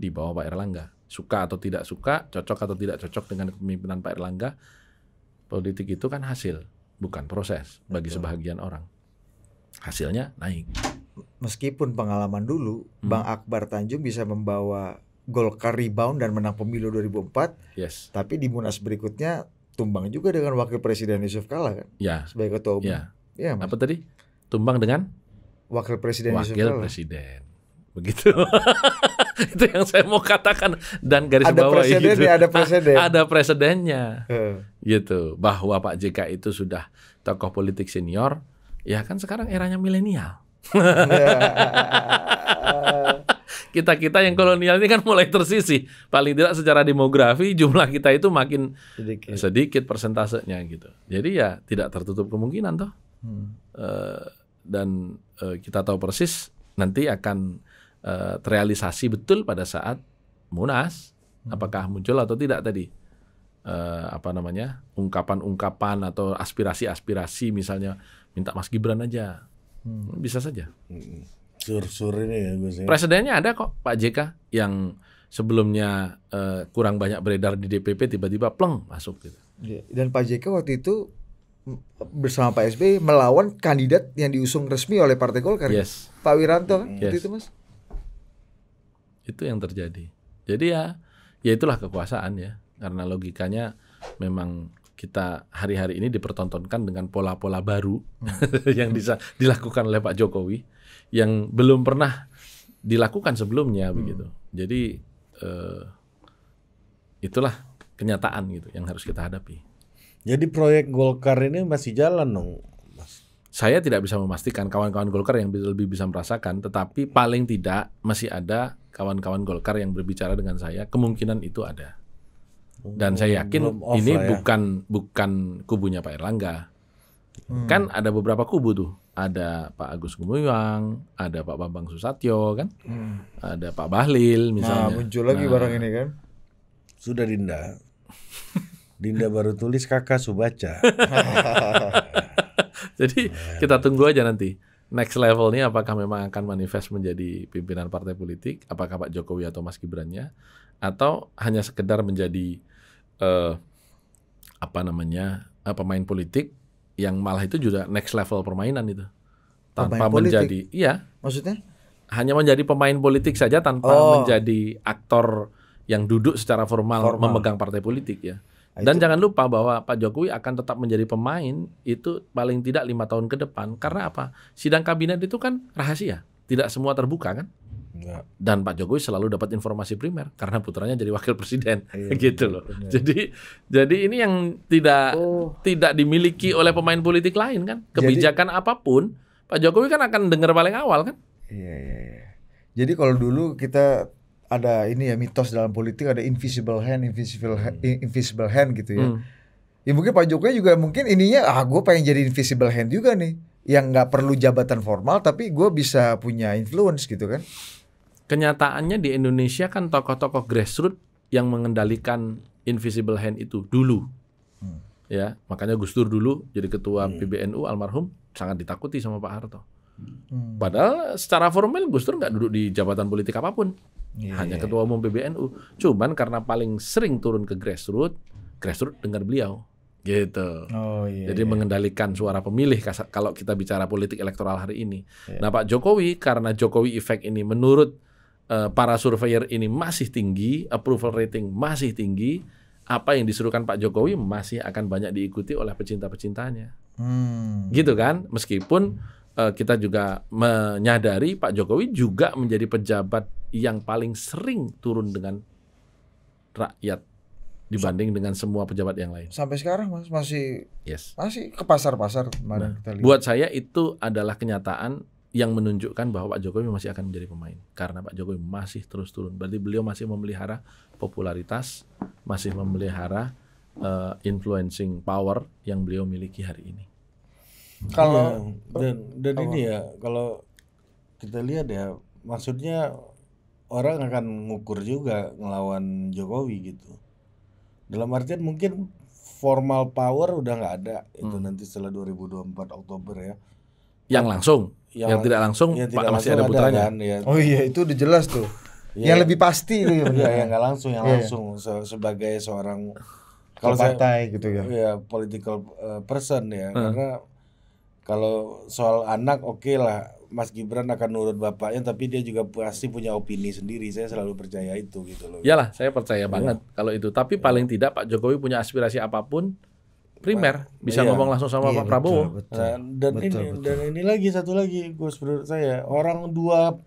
di bawah Pak Erlangga. Suka atau tidak suka, cocok atau tidak cocok dengan kepemimpinan Pak Erlangga, politik itu kan hasil, bukan proses bagi Betul. sebahagian orang. Hasilnya naik. Meskipun pengalaman dulu, hmm. Bang Akbar Tanjung bisa membawa Golkar rebound dan menang pemilu 2004. Yes. Tapi di Munas berikutnya tumbang juga dengan Wakil Presiden Yusuf Kala kan? Ya. Sebagai ketua umum. Ya. ya Apa tadi? Tumbang dengan Wakil Presiden Wakil Yusuf Kala. Wakil Presiden. Begitu. *laughs* *laughs* itu yang saya mau katakan dan garis ada bawah presiden gitu. ada presiden *laughs* ada presidennya hmm. gitu bahwa Pak JK itu sudah tokoh politik senior ya kan sekarang eranya milenial *laughs* kita kita yang kolonial ini kan mulai tersisi paling tidak secara demografi jumlah kita itu makin sedikit, sedikit persentasenya gitu jadi ya tidak tertutup kemungkinan toh hmm. uh, dan uh, kita tahu persis nanti akan Eh, terrealisasi betul pada saat munas hmm. apakah muncul atau tidak tadi uh, apa namanya ungkapan-ungkapan atau aspirasi-aspirasi misalnya minta Mas Gibran aja hmm. bisa saja hmm. sur-sur ini ya gue presidennya ada kok Pak JK yang sebelumnya uh, kurang banyak beredar di DPP tiba-tiba pleng masuk gitu iya, dan Pak JK waktu itu bersama Pak SBY melawan kandidat yang diusung resmi oleh Partai Golkar yes. Pak Wiranto kan mm. yes. itu mas itu yang terjadi. Jadi ya, ya itulah kekuasaan ya. Karena logikanya memang kita hari-hari ini dipertontonkan dengan pola-pola baru hmm. *laughs* yang bisa dilakukan oleh Pak Jokowi yang belum pernah dilakukan sebelumnya hmm. begitu. Jadi eh, itulah kenyataan gitu yang harus kita hadapi. Jadi proyek Golkar ini masih jalan dong saya tidak bisa memastikan kawan-kawan Golkar yang lebih bisa merasakan, tetapi paling tidak masih ada kawan-kawan Golkar yang berbicara dengan saya, kemungkinan itu ada. Dan saya oh, yakin Belum ini ya. bukan bukan kubunya Pak Erlangga. Hmm. Kan ada beberapa kubu tuh. Ada Pak Agus Gumiwang, ada Pak Bambang Susatyo kan? Hmm. Ada Pak Bahlil nah, misalnya. Nah, muncul lagi nah, barang ini kan. Sudah Dinda. Dinda baru tulis kakak Subaca. *laughs* Jadi kita tunggu aja nanti next level ini apakah memang akan manifest menjadi pimpinan partai politik, apakah Pak Jokowi atau Mas Gibrannya, atau hanya sekedar menjadi uh, apa namanya uh, pemain politik yang malah itu juga next level permainan itu tanpa pemain menjadi politik? iya maksudnya hanya menjadi pemain politik saja tanpa oh. menjadi aktor yang duduk secara formal, formal memegang partai politik ya Nah, Dan itu. jangan lupa bahwa Pak Jokowi akan tetap menjadi pemain itu paling tidak lima tahun ke depan. Karena apa? Sidang kabinet itu kan rahasia, tidak semua terbuka kan? Dan Pak Jokowi selalu dapat informasi primer karena putranya jadi wakil presiden, *laughs* iya, *laughs* gitu iya, loh. Jadi jadi ini yang tidak oh. tidak dimiliki oleh pemain politik lain kan. Kebijakan jadi, apapun Pak Jokowi kan akan dengar paling awal kan. iya. iya. iya. Jadi kalau dulu kita ada ini ya mitos dalam politik ada invisible hand, invisible hand, hmm. invisible hand gitu ya. Hmm. Ya mungkin Pak Jokowi juga mungkin ininya ah gue pengen jadi invisible hand juga nih yang nggak perlu jabatan formal tapi gue bisa punya influence gitu kan. Kenyataannya di Indonesia kan tokoh-tokoh grassroots yang mengendalikan invisible hand itu dulu. Hmm. Ya, makanya Gus Dur dulu jadi ketua hmm. PBNU almarhum sangat ditakuti sama Pak Harto. Hmm. Padahal secara formal Gus Dur nggak duduk di jabatan politik apapun. Yeah. Iya, Hanya iya. ketua umum PBNU. Cuman karena paling sering turun ke grassroots, grassroots dengar beliau. Gitu. Oh, yeah, Jadi yeah. mengendalikan suara pemilih kalau kita bicara politik elektoral hari ini. Yeah. Nah Pak Jokowi, karena Jokowi efek ini menurut uh, para surveyor ini masih tinggi, approval rating masih tinggi, apa yang disuruhkan Pak Jokowi masih akan banyak diikuti oleh pecinta-pecintanya. Hmm. Gitu kan? Meskipun hmm Eh, kita juga menyadari Pak Jokowi juga menjadi pejabat yang paling sering turun dengan rakyat dibanding dengan semua pejabat yang lain. Sampai sekarang Mas masih yes. masih ke pasar-pasar nah, Buat saya itu adalah kenyataan yang menunjukkan bahwa Pak Jokowi masih akan menjadi pemain karena Pak Jokowi masih terus turun. Berarti beliau masih memelihara popularitas, masih memelihara uh, influencing power yang beliau miliki hari ini. Kalau ya, dan dan ini ya kalau kita lihat ya maksudnya orang akan ngukur juga ngelawan Jokowi gitu. Dalam artian mungkin formal power udah nggak ada hmm. itu nanti setelah 2024 Oktober ya. Yang langsung, yang, yang tidak langsung yang tidak masih langsung ada putranya. Kan, ya. Oh iya itu udah jelas tuh. ya, yang iya. lebih pasti itu ya, iya, yang nggak langsung yang iya. langsung se sebagai seorang kalau partai saya, gitu ya. Ya political eh, person ya hmm. karena kalau soal anak oke okay lah Mas Gibran akan nurut bapaknya tapi dia juga pasti punya opini sendiri saya selalu percaya itu gitu loh Iyalah saya percaya ya. banget kalau itu tapi ya. paling tidak Pak Jokowi punya aspirasi apapun primer iya. bisa ya. ngomong langsung sama ya, Pak Prabowo betul, betul, nah, dan betul, ini betul. dan ini lagi satu lagi Gus menurut saya orang dua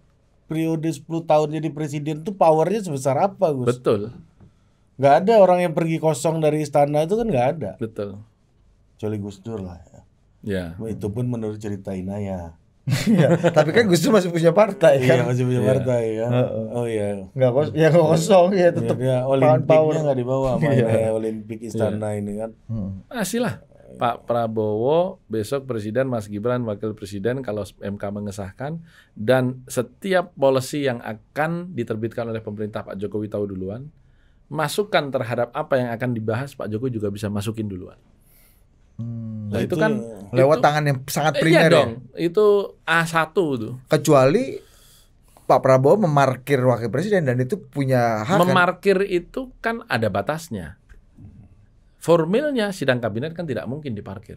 periode 10 tahun jadi presiden tuh powernya sebesar apa Gus betul Gak ada orang yang pergi kosong dari istana itu kan gak ada betul kecuali Gus Dur lah Ya. Yeah. Itu pun menurut cerita Inaya. ya, tapi kan Gus Dur masih punya partai iya, kan? Iya masih punya iya. partai ya. Uh, Oh iya. Enggak kos ya enggak kosong ya tetap. Ya, Olimpiknya enggak dibawa sama iya. Olimpik istana iya. ini kan. Hmm. Ah, silah. Pak Prabowo besok presiden, Mas Gibran wakil presiden kalau MK mengesahkan dan setiap policy yang akan diterbitkan oleh pemerintah Pak Jokowi tahu duluan, masukan terhadap apa yang akan dibahas Pak Jokowi juga bisa masukin duluan. Hmm, nah, nah, itu, itu kan lewat tangan yang sangat eh, iya primer iya dong. Ya? Itu A1 tuh. Kecuali Pak Prabowo memarkir wakil presiden dan itu punya hak. Kan? Memarkir kan? itu kan ada batasnya. Formilnya sidang kabinet kan tidak mungkin diparkir.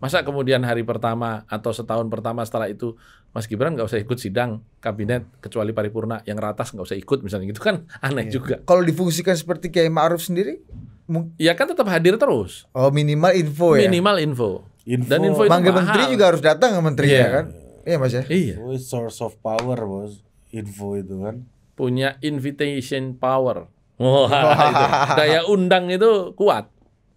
Masa kemudian hari pertama atau setahun pertama setelah itu Mas Gibran nggak usah ikut sidang kabinet kecuali paripurna yang ratas nggak usah ikut misalnya gitu kan aneh iya. juga. Kalau difungsikan seperti Kiai Ma'ruf sendiri Ya kan tetap hadir terus. Oh minimal info ya. Minimal info. info. Dan info itu Manggil menteri juga harus datang ke menterinya yeah. kan. Iya mas ya. Iya. Oh, source of power bos. Info itu kan. Punya invitation power. Wah, wow, *laughs* daya undang itu kuat.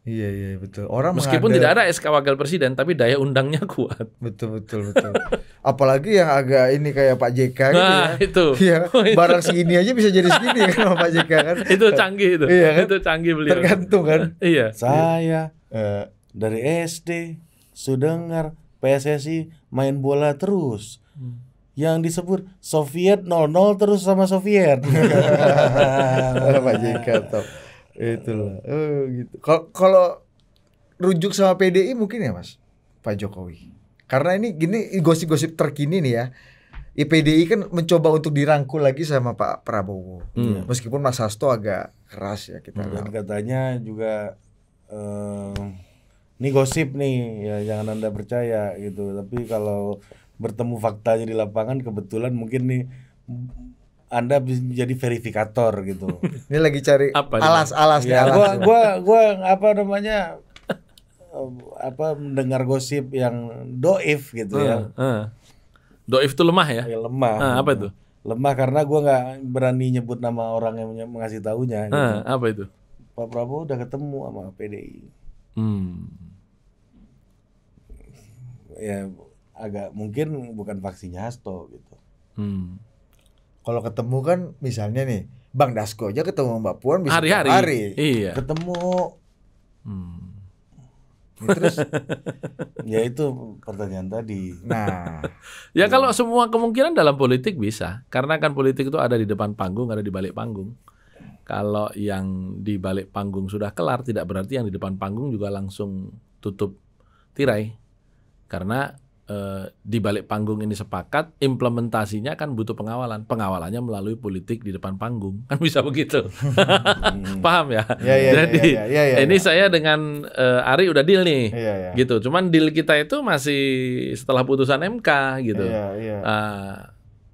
Iya iya betul. Orang meskipun mengandel... tidak ada SK Wakil Presiden tapi daya undangnya kuat. Betul betul betul. Apalagi yang agak ini kayak Pak JK gitu nah, ya. itu. Iya. *laughs* Oh, Barang segini aja bisa jadi segini kan Pak JK kan. itu canggih itu. Iya kan? Itu canggih beliau. Tergantung kan. *laughs* iya. Saya uh, dari SD sudah dengar PSSI main bola terus. Hmm yang disebut Soviet 00 terus sama Soviet. *laughs* Pak JK top. Itulah. uh, gitu. Eh, gitu. Kalau rujuk sama PDI mungkin ya Mas Pak Jokowi. Karena ini gini gosip-gosip terkini nih ya. IPDI kan mencoba untuk dirangkul lagi sama Pak Prabowo. Hmm. Iya. Meskipun Mas Hasto agak keras ya kita. Hmm. Dan katanya juga eh uh, ini gosip nih ya jangan Anda percaya gitu. Tapi kalau bertemu faktanya di lapangan kebetulan mungkin nih anda bisa jadi verifikator gitu. *laughs* Ini lagi cari alas-alas ya, alas. Gua gua gua apa namanya apa mendengar gosip yang doif gitu uh, ya. Uh. Doif itu lemah ya? ya lemah. Uh, apa itu? Lemah karena gua nggak berani nyebut nama orang yang mengasih tahunya gitu. Uh, apa itu? Pak Prabowo udah ketemu sama PDI. Hmm. Ya agak mungkin bukan vaksinnya Hasto gitu. Hmm kalau ketemu kan misalnya nih Bang Dasko aja ketemu Mbak Puan bisa hari-hari. Hari. Iya. Ketemu hmm. Ya, terus *laughs* ya itu pertanyaan tadi. Nah, ya kalau semua kemungkinan dalam politik bisa, karena kan politik itu ada di depan panggung, ada di balik panggung. Kalau yang di balik panggung sudah kelar, tidak berarti yang di depan panggung juga langsung tutup tirai, karena Eh, di balik panggung ini sepakat, implementasinya kan butuh pengawalan. Pengawalannya melalui politik di depan panggung. Kan bisa begitu. Hmm. *laughs* Paham ya? Ya, ya? ya, ya Jadi ya, ya, ya, ya, ini saya dengan eh, Ari udah deal nih. Ya, ya. Gitu. Cuman deal kita itu masih setelah putusan MK gitu. Ya, ya. Uh,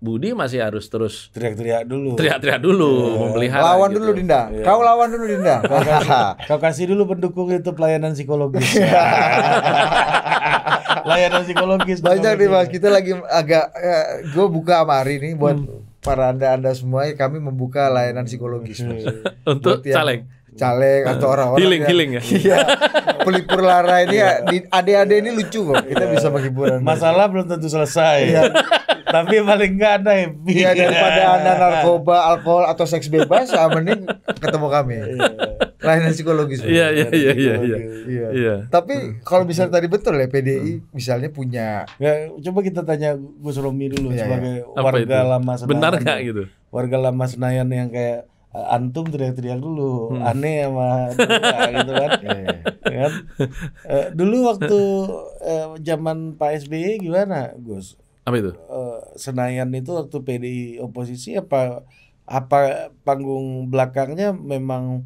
Budi masih harus terus teriak-teriak dulu. Teriak-teriak dulu, yeah. memelihara. Lawan gitu. dulu Dinda. Yeah. Kau lawan dulu Dinda. kau kasih dulu pendukung itu pelayanan psikologis. *laughs* *laughs* layanan psikologis banyak nih mas kita lagi agak ya, eh, gue buka amari nih buat hmm. para anda anda semua kami membuka layanan psikologis hmm. untuk caleg caleg atau hmm. orang-orang healing yang, healing ya, ya pelipur lara ini iya. ya, adik-adik ini lucu kok kita bisa menghibur masalah belum tentu selesai ya tapi paling gak ada happy ya daripada anda narkoba alkohol atau seks bebas ya, mending ketemu kami lainnya psikologis iya iya iya iya iya, iya. iya. tapi hmm. kalau misalnya tadi betul ya PDI hmm. misalnya punya ya, coba kita tanya Gus Romi dulu ya, sebagai ya. warga itu? lama Senayan benar gak gitu warga lama Senayan yang kayak eh, antum teriak-teriak dulu hmm. aneh sama *laughs* gitu kan kan Uh, dulu waktu eh, zaman Pak SBY gimana Gus apa itu eh, Senayan itu waktu PDI oposisi apa apa panggung belakangnya memang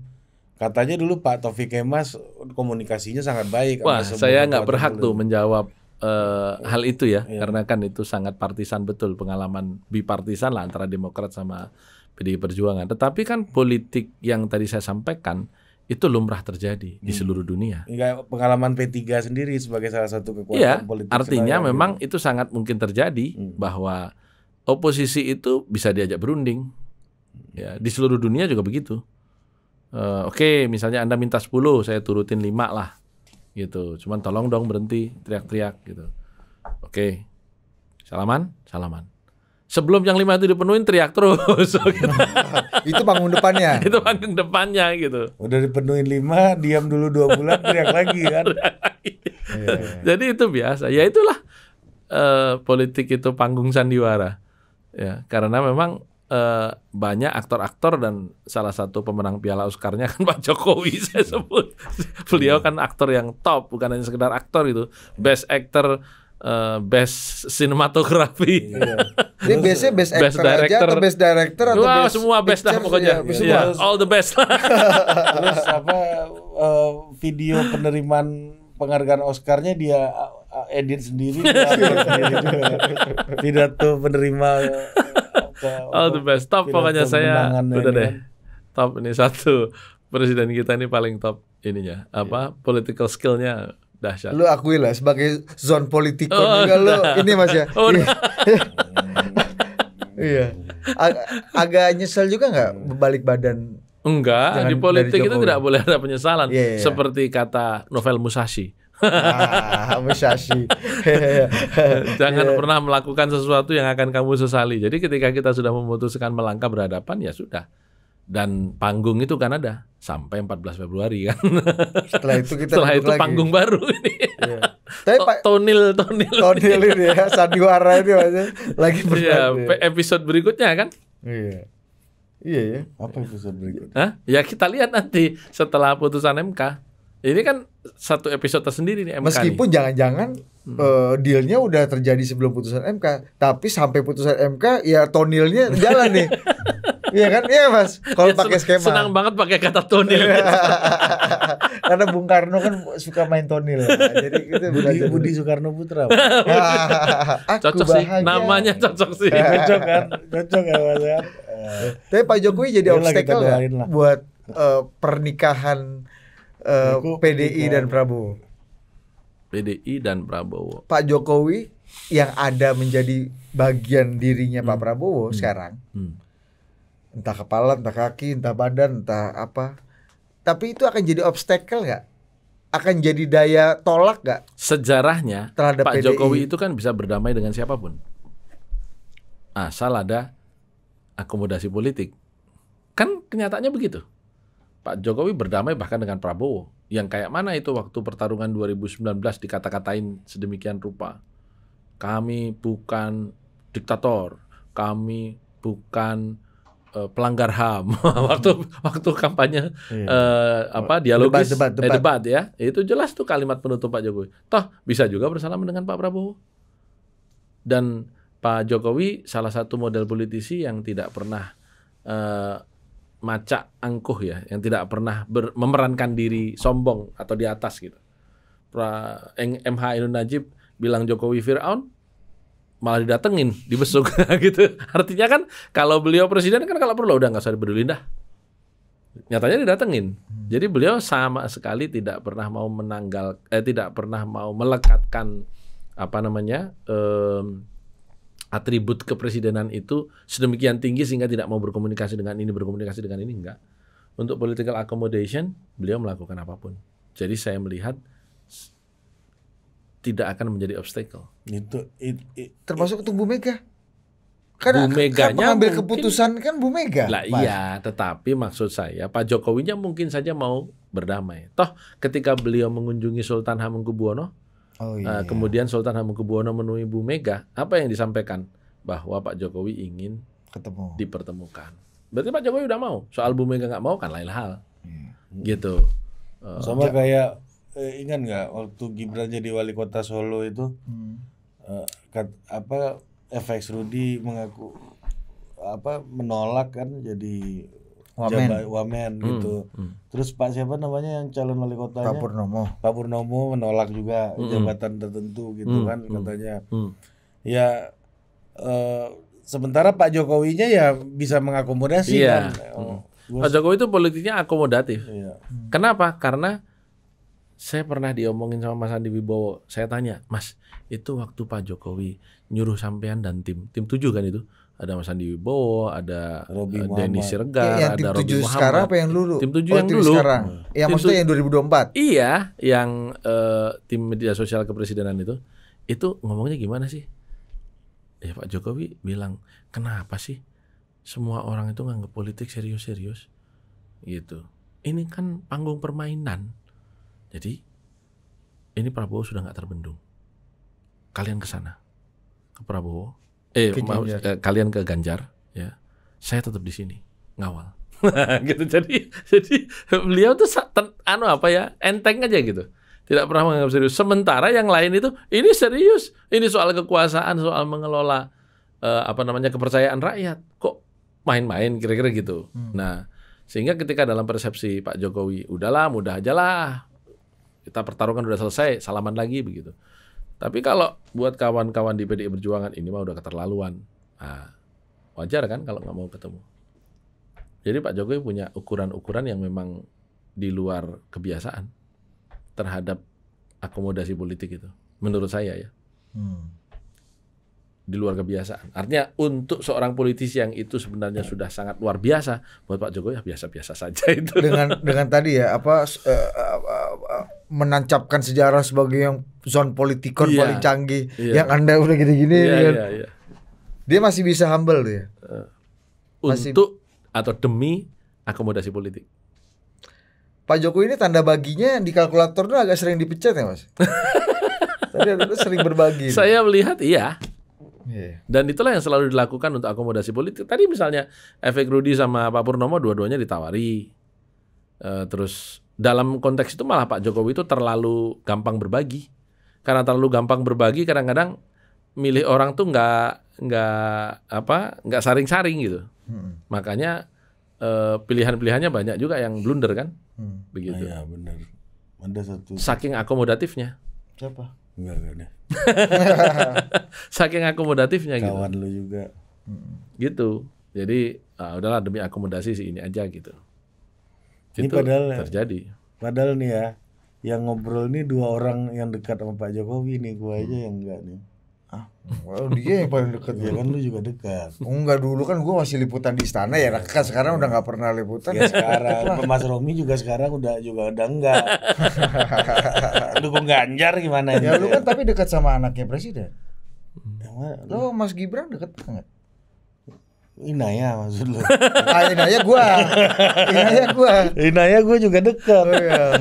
katanya dulu Pak Taufik Kemas komunikasinya sangat baik. Wah, saya nggak berhak tuh menjawab uh, hal itu ya, iya. karena kan itu sangat partisan betul pengalaman bipartisan lah antara Demokrat sama PDI Perjuangan. Tetapi kan politik yang tadi saya sampaikan itu lumrah terjadi hmm. di seluruh dunia. Enggak iya, pengalaman P3 sendiri sebagai salah satu kekuatan ya, politik. artinya gitu. memang gitu. itu sangat mungkin terjadi hmm. bahwa oposisi itu bisa diajak berunding. Hmm. Ya, di seluruh dunia juga begitu. Uh, Oke, okay, misalnya Anda minta 10, saya turutin 5 lah. Gitu. Cuman tolong dong berhenti teriak-teriak gitu. Oke. Okay. Salaman, salaman sebelum yang lima itu dipenuhin teriak terus. *laughs* gitu. *laughs* itu panggung depannya. *laughs* itu panggung depannya gitu. Udah dipenuhin lima, diam dulu dua bulan, teriak lagi kan. yeah. Iya. Jadi itu biasa. Ya itulah eh, politik itu panggung sandiwara. Ya karena memang eh, banyak aktor-aktor dan salah satu pemenang Piala Oscarnya kan Pak Jokowi saya sebut. Beliau kan aktor yang top, bukan hanya sekedar aktor itu, best actor uh, best sinematografi. Iya. *laughs* Ini biasanya best, actor best director. aja best director atau Wah, best semua best pictures, dah pokoknya. Ya, iya. All the best. *laughs* Terus apa uh, video penerimaan penghargaan Oscars-nya dia eh, edit sendiri, *laughs* Tidak pidato penerima all the best top pokoknya saya udah deh kan. top ini satu presiden kita ini paling top ininya apa yeah. political skillnya Dahsyat. Lu akui lah sebagai zon politik oh, juga lu ini Mas ya. *laughs* Oh, iya. iya. Ag agak nyesel juga nggak balik badan? Enggak, di politik itu tidak boleh ada penyesalan yeah, yeah. Iya. seperti kata novel Musashi. ah, *laughs* Musashi. *laughs* Jangan yeah. pernah melakukan sesuatu yang akan kamu sesali. Jadi ketika kita sudah memutuskan melangkah berhadapan ya sudah. Dan panggung itu kan ada sampai 14 Februari kan. Setelah itu kita Setelah itu lagi. panggung baru ini. Iya. Tapi Pak Tonil Tonil. Tonil ini ya, sandiwara ini maksudnya lagi berarti. Iya, ya. episode berikutnya kan? Iya. Iya ya. Apa episode berikutnya? Hah? Ya kita lihat nanti setelah putusan MK. Ini kan satu episode tersendiri nih MK. Meskipun jangan-jangan hmm. uh, dealnya udah terjadi sebelum putusan MK, tapi sampai putusan MK ya tonilnya jalan nih. *laughs* Iya kan? Iya Mas. Kalau ya, pakai skema. Senang banget pakai kata tonil. Iya. *laughs* Karena Bung Karno kan suka main tonil. Nah, jadi itu Budi, Budi Soekarno Putra. Ah, *laughs* cocok sih. Namanya cocok sih. Iya, cocok kan? *laughs* Cocok kan Mas ya. Tapi Pak Jokowi jadi Yalah, obstacle lah. buat uh, pernikahan uh, eh, Yaku, PDI dan Prabowo. PDI dan Prabowo. Pak Jokowi yang ada menjadi bagian dirinya hmm. Pak Prabowo hmm. sekarang. Hmm entah kepala, entah kaki, entah badan, entah apa. Tapi itu akan jadi obstacle nggak? Akan jadi daya tolak nggak? Sejarahnya terhadap Pak PDI. Jokowi itu kan bisa berdamai dengan siapapun. Asal ada akomodasi politik. Kan kenyataannya begitu. Pak Jokowi berdamai bahkan dengan Prabowo. Yang kayak mana itu waktu pertarungan 2019 dikata-katain sedemikian rupa. Kami bukan diktator, kami bukan Eh, pelanggar HAM *laughs* waktu waktu kampanye iya. uh, apa dialogis debat, debat, eh, debat. Eh, debat ya itu jelas tuh kalimat penutup Pak Jokowi toh bisa juga bersalaman dengan Pak Prabowo dan Pak Jokowi salah satu model politisi yang tidak pernah uh, macak angkuh ya yang tidak pernah ber, memerankan diri sombong atau di atas gitu pra, MH Inun Najib bilang Jokowi Fir'aun malah didatengin dibesuk *laughs* gitu artinya kan kalau beliau presiden kan kalau perlu udah nggak usah peduli dah nyatanya didatengin hmm. jadi beliau sama sekali tidak pernah mau menanggal eh tidak pernah mau melekatkan apa namanya Eh, atribut kepresidenan itu sedemikian tinggi sehingga tidak mau berkomunikasi dengan ini berkomunikasi dengan ini enggak untuk political accommodation beliau melakukan apapun jadi saya melihat tidak akan menjadi obstacle. Itu it, it, termasuk untuk Bu Mega. Karena Bu Meganya kan mengambil keputusan kan Bu Mega. Lah Pak. iya, tetapi maksud saya Pak Jokowinya mungkin saja mau berdamai. Toh ketika beliau mengunjungi Sultan Hamengkubuwono, oh, eh, iya. uh, kemudian Sultan Hamengkubuwono menemui Bu Mega, apa yang disampaikan? Bahwa Pak Jokowi ingin ketemu dipertemukan. Berarti Pak Jokowi udah mau. Soal Bu Mega nggak mau kan lain hal. Iya. Gitu. Eh, sama kayak eh, ingat nggak waktu Gibran jadi wali kota Solo itu hmm. eh, kat, apa FX Rudi mengaku apa menolak kan jadi wamen, Jabai, wamen hmm. gitu. Hmm. Terus Pak siapa namanya yang calon wali kotanya? Pak Purnomo. Pak Purnomo menolak juga hmm. hmm. jabatan tertentu gitu hmm. kan hmm. katanya. Hmm. Ya eh, sementara Pak Jokowinya ya bisa mengakomodasi yeah. kan. Hmm. Oh, hmm. Pak Jokowi itu politiknya akomodatif. Iya. Hmm. Kenapa? Karena saya pernah diomongin sama Mas Andi Wibowo. Saya tanya, Mas, itu waktu Pak Jokowi nyuruh sampean dan tim, tim tujuh kan itu? Ada Mas Andi Wibowo, ada eh, Robi Denny Siregar, ya, ada Robi Muhammad. sekarang apa yang dulu? Tim tujuh oh, yang tim dulu. Sekarang. Yang tim iya, maksudnya yang 2024? Iya, yang uh, tim media sosial kepresidenan itu. Itu ngomongnya gimana sih? Ya Pak Jokowi bilang, kenapa sih semua orang itu nganggap politik serius-serius? Gitu. Ini kan panggung permainan jadi ini Prabowo sudah nggak terbendung. Kalian ke sana ke Prabowo, eh ke maaf, eh, kalian ke Ganjar, ya. Saya tetap di sini ngawal. *laughs* gitu jadi jadi beliau tuh ten, anu apa ya enteng aja gitu tidak pernah menganggap serius. Sementara yang lain itu ini serius, ini soal kekuasaan, soal mengelola uh, apa namanya kepercayaan rakyat. Kok main-main kira-kira gitu. Hmm. Nah, sehingga ketika dalam persepsi Pak Jokowi, udahlah mudah aja lah kita pertarungan udah selesai, salaman lagi begitu. Tapi kalau buat kawan-kawan di PDI Perjuangan ini mah udah keterlaluan. Nah, wajar kan kalau nggak mau ketemu. Jadi Pak Jokowi punya ukuran-ukuran yang memang di luar kebiasaan terhadap akomodasi politik itu. Menurut saya ya. Hmm. Di luar kebiasaan. Artinya untuk seorang politisi yang itu sebenarnya sudah sangat luar biasa, buat Pak Jokowi ya biasa-biasa saja itu. Dengan dengan tadi ya apa uh, menancapkan sejarah sebagai yang zone politikon yeah. paling canggih yeah. yang anda udah gini-gini yeah, kan? yeah, yeah. dia masih bisa humble tuh ya uh, masih... untuk atau demi akomodasi politik Pak Jokowi ini tanda baginya di kalkulator kalkulatornya agak sering dipecat ya mas *laughs* tadi tuh sering berbagi saya melihat iya Yeah. Dan itulah yang selalu dilakukan untuk akomodasi politik. Tadi misalnya efek Rudi sama Pak Purnomo dua-duanya ditawari. Uh, terus dalam konteks itu malah Pak Jokowi itu terlalu gampang berbagi. Karena terlalu gampang berbagi, kadang-kadang milih orang tuh nggak nggak apa nggak saring-saring gitu. Hmm. Makanya eh, pilihan-pilihannya banyak juga yang blunder kan, hmm. begitu. Iya ah, benar. Ada satu. Saking akomodatifnya. Siapa? Enggak enggak enggak. *laughs* Saking akomodatifnya Kawan gitu. Kawan lu juga. Hmm. Gitu. Jadi uh, udahlah demi akomodasi sih ini aja gitu. Ini itu padahal ya. terjadi. Padahal nih ya, yang ngobrol nih dua orang yang dekat sama Pak Jokowi nih, gua aja hmm. yang enggak nih. Ah, well, dia yang paling dekat ya kan lu juga dekat. Oh, *laughs* enggak dulu kan gua masih liputan di istana ya dekat. Iya. Sekarang udah nggak pernah liputan. Ya sekarang *laughs* Mas Romi juga sekarang udah juga udah enggak. *laughs* Dukung Ganjar gimana ya? Ya lu kan tapi dekat sama anaknya presiden. Hmm. Yang Lo Mas Gibran dekat banget. Inaya maksud lu. *laughs* ah, Inaya gua. Inaya gua. Inaya gua juga dekat. Oh, iya.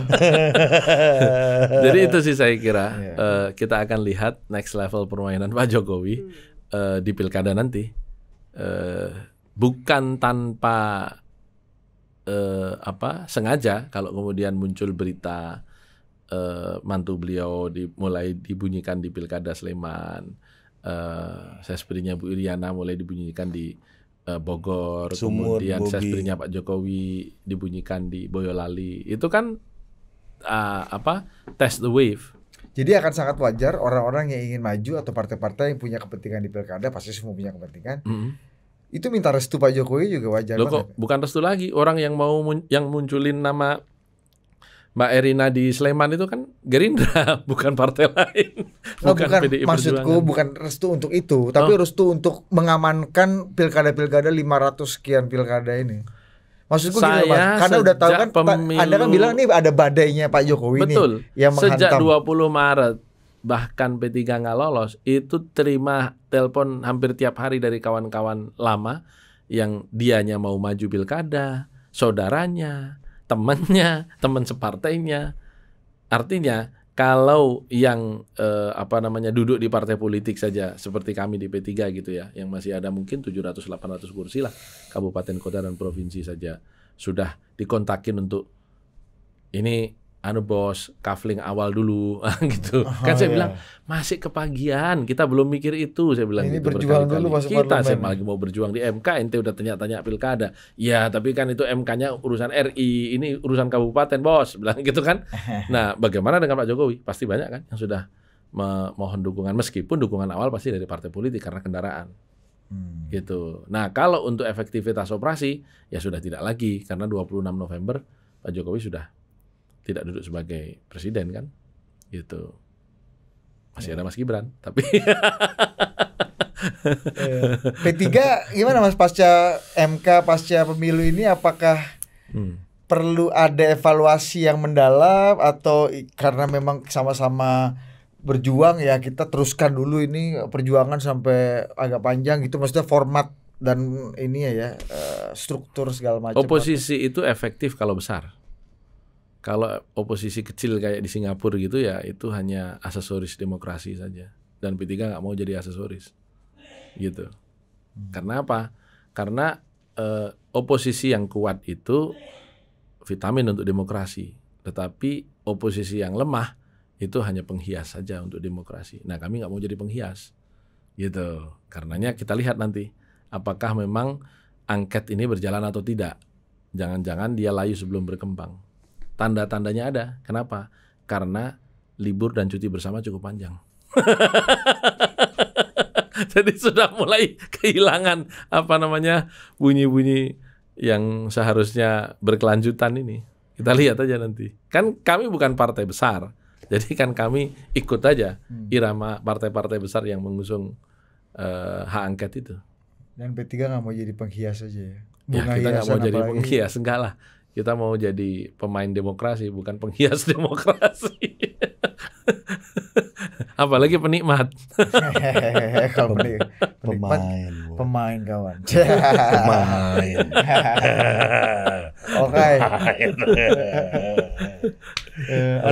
*laughs* Jadi itu sih saya kira yeah. Iya. uh, kita akan lihat next level permainan Pak Jokowi uh, di pilkada nanti. Uh, bukan tanpa uh, apa sengaja kalau kemudian muncul berita uh, mantu beliau dimulai dibunyikan di pilkada Sleman. Uh, sepertinya Bu Iriana mulai dibunyikan di uh, Bogor, Sumur, kemudian Bobi. sestrinya Pak Jokowi dibunyikan di Boyolali. Itu kan uh, apa? Test the wave. Jadi akan sangat wajar orang-orang yang ingin maju atau partai-partai yang punya kepentingan di pilkada pasti semua punya kepentingan. Mm -hmm. Itu minta restu Pak Jokowi juga wajar Loh, Kok, bukan restu lagi, orang yang mau mun yang munculin nama Mbak Erina di Sleman itu kan Gerindra, *laughs* bukan partai lain. Bukan, oh, bukan PDI maksudku bukan restu untuk itu, tapi oh. restu untuk mengamankan pilkada-pilkada 500 sekian pilkada ini. Maksudku saya gini, Mas. Karena udah tahu kan, kan pemilu, Anda kan bilang nih ada badainya Pak Jokowi betul, nih yang menghantam. Sejak 20 Maret bahkan P3 nggak lolos, itu terima telepon hampir tiap hari dari kawan-kawan lama yang dianya mau maju pilkada, saudaranya, temannya, teman separtainya. Artinya kalau yang eh, apa namanya duduk di partai politik saja seperti kami di P3 gitu ya, yang masih ada mungkin 700 800 kursi lah kabupaten kota dan provinsi saja sudah dikontakin untuk ini anu bos kafling awal dulu *laughs* gitu oh, kan saya iya. bilang masih kepagian kita belum mikir itu saya bilang ini gitu berjuang dulu masuk kita parlemen. saya lagi mau berjuang di MK ente udah tanya-tanya pilkada ya tapi kan itu MK-nya urusan RI ini urusan kabupaten bos *laughs* bilang gitu kan *laughs* nah bagaimana dengan Pak Jokowi pasti banyak kan yang sudah mohon dukungan meskipun dukungan awal pasti dari partai politik karena kendaraan hmm. gitu nah kalau untuk efektivitas operasi ya sudah tidak lagi karena 26 November Pak Jokowi sudah tidak duduk sebagai presiden kan gitu masih ya. ada Mas Gibran tapi *laughs* iya. P3 gimana Mas pasca MK pasca pemilu ini apakah hmm. perlu ada evaluasi yang mendalam atau karena memang sama-sama berjuang ya kita teruskan dulu ini perjuangan sampai agak panjang gitu maksudnya format dan ini ya eh, struktur segala macam. Oposisi itu efektif kalau besar. Kalau oposisi kecil kayak di Singapura gitu ya itu hanya aksesoris demokrasi saja. Dan P3 nggak mau jadi aksesoris. Gitu. Hmm. Karena apa? Karena eh, oposisi yang kuat itu vitamin untuk demokrasi. Tetapi oposisi yang lemah itu hanya penghias saja untuk demokrasi. Nah kami nggak mau jadi penghias. Gitu. Karenanya kita lihat nanti apakah memang angket ini berjalan atau tidak. Jangan-jangan dia layu sebelum berkembang. Tanda-tandanya ada. Kenapa? Karena libur dan cuti bersama cukup panjang. *laughs* Jadi sudah mulai kehilangan apa namanya bunyi-bunyi yang seharusnya berkelanjutan ini. Kita lihat aja nanti. Kan kami bukan partai besar. Jadi kan kami ikut aja hmm. irama partai-partai besar yang mengusung uh, hak angket itu. Dan P3 nggak mau jadi penghias aja ya? ya Bunga ya kita nggak mau jadi penghias, enggak lah kita mau jadi pemain demokrasi bukan penghias *laughs* demokrasi. Apalagi penikmat. *laughs* Kalau penikmat, pemain, pemain kawan. *laughs* pemain. Oke. Okay. okay. Eh,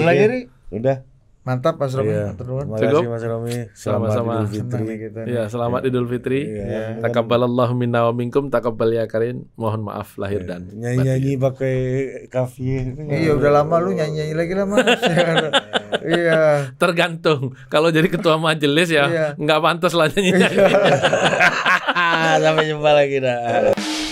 udah. Mantap Mas Romi. Iya. Terima kasih Mas Romi. Selamat sama gitu. iya, iya. Idul Fitri. Iya, selamat Idul Fitri. Ya. Takabbalallahu minna wa minkum, takabbal ya karin. Mohon maaf lahir ya. dan Nyanyi-nyanyi pakai kafi. Iya. iya, udah lama lu nyanyi-nyanyi lagi lama. *laughs* Iya. Tergantung. Kalau jadi ketua majelis ya, nggak pantas lah nyanyi-nyanyi. *laughs* Sampai jumpa lagi dah.